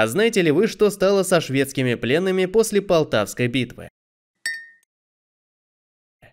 А знаете ли вы, что стало со шведскими пленными после Полтавской битвы?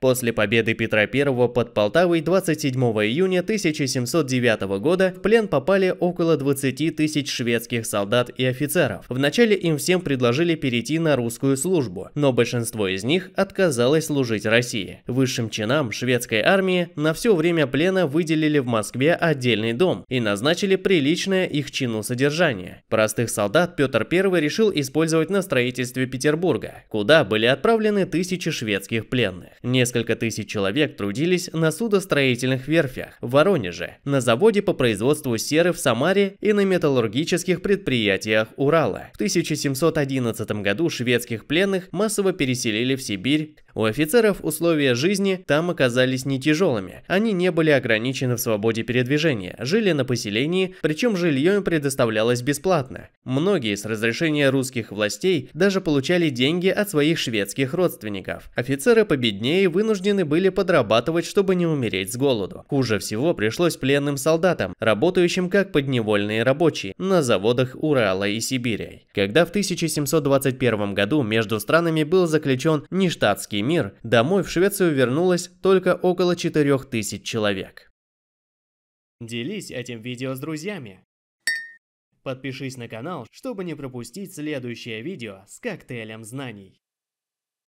после победы Петра I под Полтавой 27 июня 1709 года в плен попали около 20 тысяч шведских солдат и офицеров. Вначале им всем предложили перейти на русскую службу, но большинство из них отказалось служить России. Высшим чинам шведской армии на все время плена выделили в Москве отдельный дом и назначили приличное их чину содержание. Простых солдат Петр I решил использовать на строительстве Петербурга, куда были отправлены тысячи шведских пленных. Несколько несколько тысяч человек трудились на судостроительных верфях в Воронеже, на заводе по производству серы в Самаре и на металлургических предприятиях Урала. В 1711 году шведских пленных массово переселили в Сибирь. У офицеров условия жизни там оказались не тяжелыми. Они не были ограничены в свободе передвижения, жили на поселении, причем жилье им предоставлялось бесплатно. Многие с разрешения русских властей даже получали деньги от своих шведских родственников. Офицеры победнее вынуждены были подрабатывать, чтобы не умереть с голоду. Хуже всего пришлось пленным солдатам, работающим как подневольные рабочие на заводах Урала и Сибири. Когда в 1721 году между странами был заключен нештатский мир, домой в Швецию вернулось только около 4000 человек. Делись этим видео с друзьями. Подпишись на канал, чтобы не пропустить следующее видео с коктейлем знаний.